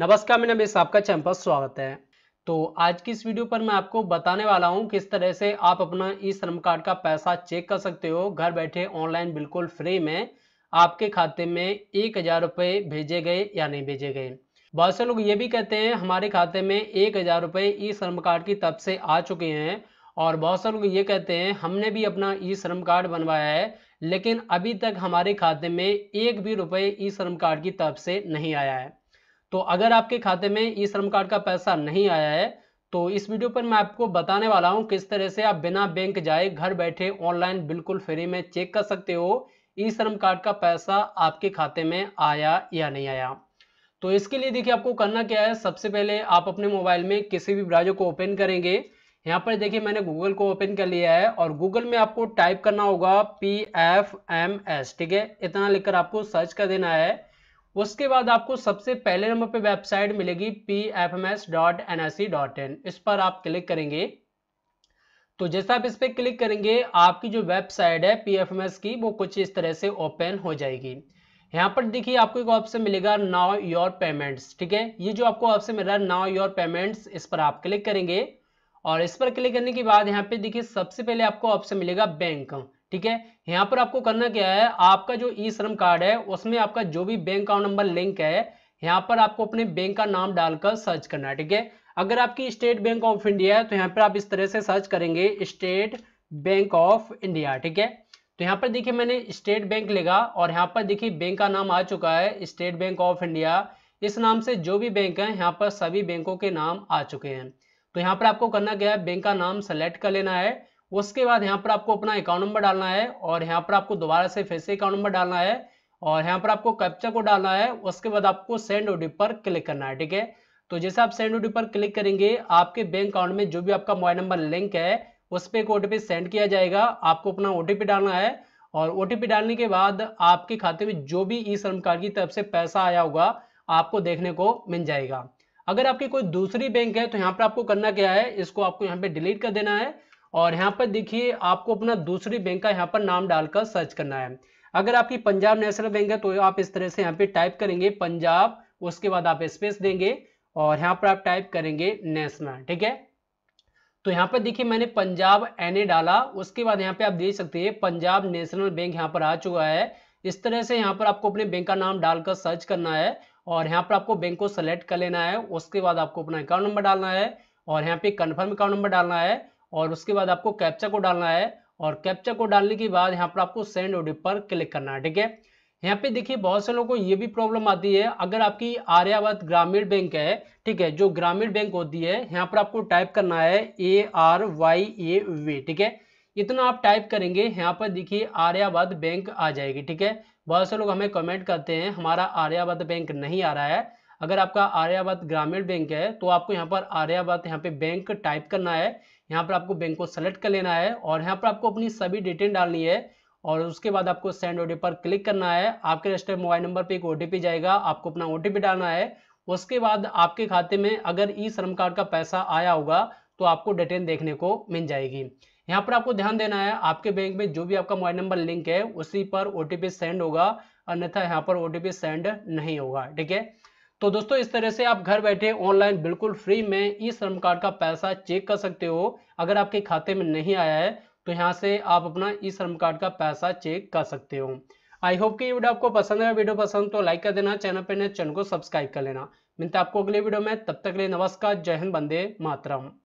नमस्कार मेरा मिस आपका चैंपस स्वागत है तो आज की इस वीडियो पर मैं आपको बताने वाला हूं किस तरह से आप अपना ई श्रम कार्ड का पैसा चेक कर सकते हो घर बैठे ऑनलाइन बिल्कुल फ्री में आपके खाते में एक हज़ार रुपये भेजे गए या नहीं भेजे गए बहुत से लोग ये भी कहते हैं हमारे खाते में एक हज़ार रुपये ई श्रम कार्ड की तब से आ चुके हैं और बहुत से लोग ये कहते हैं हमने भी अपना ई श्रम कार्ड बनवाया है लेकिन अभी तक हमारे खाते में एक भी रुपये ई श्रम कार्ड की तब से नहीं आया है तो अगर आपके खाते में ई श्रम कार्ड का पैसा नहीं आया है तो इस वीडियो पर मैं आपको बताने वाला हूं किस तरह से आप बिना बैंक जाए घर बैठे ऑनलाइन बिल्कुल फ्री में चेक कर सकते हो ई श्रम कार्ड का पैसा आपके खाते में आया या नहीं आया तो इसके लिए देखिए आपको करना क्या है सबसे पहले आप अपने मोबाइल में किसी भी ब्राउजर को ओपन करेंगे यहाँ पर देखिए मैंने गूगल को ओपन कर लिया है और गूगल में आपको टाइप करना होगा पी एफ एम एस ठीक है इतना लिखकर आपको सर्च कर देना है उसके बाद आपको सबसे पहले नंबर पे वेबसाइट मिलेगी P F M S dot N C dot in इस पर आप क्लिक करेंगे तो जैसा आप इस पर क्लिक करेंगे आपकी जो वेबसाइट है पी एफ एम एस की वो कुछ इस तरह से ओपन हो जाएगी यहाँ पर देखिए आपको एक ऑप्शन मिलेगा नाउ योर पेमेंट्स ठीक है ये जो आपको ऑप्शन मिल रहा है नाउ योर पेमेंट्स इस पर आप क्लिक करेंगे और इस पर क्लिक करने के बाद यहाँ पे देखिए सबसे पहले आपको ऑप्शन मिलेगा बैंक ठीक है यहाँ पर आपको करना क्या है आपका जो ई श्रम कार्ड है उसमें आपका जो भी बैंक अकाउंट नंबर लिंक है यहाँ पर आपको अपने बैंक का नाम डालकर सर्च करना है ठीक है अगर आपकी स्टेट बैंक ऑफ इंडिया है तो यहाँ पर आप इस तरह से सर्च करेंगे स्टेट बैंक ऑफ इंडिया ठीक है तो यहाँ पर देखिए मैंने स्टेट बैंक लेगा और यहाँ पर देखिए बैंक का नाम आ चुका है स्टेट बैंक ऑफ इंडिया इस नाम से जो भी बैंक है यहाँ पर सभी बैंकों के नाम आ चुके हैं तो यहाँ पर आपको करना क्या है बैंक का नाम सेलेक्ट कर लेना है उसके बाद यहाँ पर आपको अपना अकाउंट नंबर डालना है और यहाँ पर आपको दोबारा से फिर से अकाउंट नंबर डालना है और यहाँ पर आपको कैप्चा को डालना है उसके बाद आपको सेंड ओडी पर क्लिक करना है ठीक है तो जैसे आप सेंड ओडी पर क्लिक करेंगे आपके बैंक अकाउंट में जो भी आपका मोबाइल नंबर लिंक है उस पर एक ओ सेंड किया जाएगा आपको अपना ओ डालना है और ओ डालने के बाद आपके खाते में जो भी ई श्रम कार्ड की तरफ से पैसा आया होगा आपको देखने को मिल जाएगा अगर आपकी कोई दूसरी बैंक है तो यहाँ पर आपको करना क्या है इसको आपको यहाँ पे डिलीट कर देना है और यहाँ पर देखिए आपको अपना दूसरी बैंक का यहाँ पर नाम डालकर सर्च करना है अगर आपकी पंजाब नेशनल बैंक है तो आप इस तरह से यहाँ पे टाइप करेंगे पंजाब उसके बाद आप स्पेस देंगे और यहाँ पर आप टाइप करेंगे नेशनल ठीक है तो यहाँ पर देखिए मैंने पंजाब एन डाला उसके बाद यहाँ पे आप देख सकते हैं पंजाब नेशनल बैंक यहाँ पर आ चुका है इस तरह से यहाँ पर आपको अपने बैंक का नाम डालकर सर्च करना है और यहाँ पर आपको बैंक को सेलेक्ट कर लेना है उसके बाद आपको अपना अकाउंट नंबर डालना है और यहाँ पे कन्फर्म अकाउंट नंबर डालना है और उसके बाद आपको कैप्चा को डालना है और कैप्चा को डालने के बाद यहाँ पर आपको सेंड ओडी पर क्लिक करना है ठीक है यहाँ पे देखिए बहुत से लोगों को ये भी प्रॉब्लम आती है अगर आपकी आर्यावत ग्रामीण बैंक है ठीक है जो ग्रामीण बैंक होती है यहाँ पर आपको टाइप करना है A R Y A V ठीक है इतना आप टाइप करेंगे यहाँ पर देखिए आर्यावत बैंक आ जाएगी ठीक है बहुत से लोग हमें कमेंट करते हैं हमारा आर्यावत बैंक नहीं आ रहा है अगर आपका आर्यावत ग्रामीण बैंक है तो आपको यहाँ पर आर्यावत यहाँ पे बैंक टाइप करना है यहाँ पर आपको बैंक को सेलेक्ट कर लेना है और यहाँ पर आपको अपनी सभी डिटेल डालनी है और उसके बाद आपको सेंड ओ पर क्लिक करना है आपके रजिस्टर्ड मोबाइल नंबर पर एक ओटीपी जाएगा आपको अपना ओ डालना है उसके बाद आपके खाते में अगर ई श्रम कार्ड का पैसा आया होगा तो आपको डिटेल देखने को मिल जाएगी यहाँ पर आपको ध्यान देना है आपके बैंक में जो भी आपका मोबाइल नंबर लिंक है उसी पर ओ सेंड होगा अन्यथा यहाँ पर ओ सेंड नहीं होगा ठीक है तो दोस्तों इस तरह से आप घर बैठे ऑनलाइन बिल्कुल फ्री में ई श्रम कार्ड का पैसा चेक कर सकते हो अगर आपके खाते में नहीं आया है तो यहाँ से आप अपना ई श्रम कार्ड का पैसा चेक कर सकते हो आई होप कि वीडियो आपको पसंद है वीडियो पसंद तो लाइक कर देना चैनल पर नए चैनल को सब्सक्राइब कर लेना मिलते आपको अगले वीडियो में तब तक ले नमस्कार जय हिंद बंदे मातरम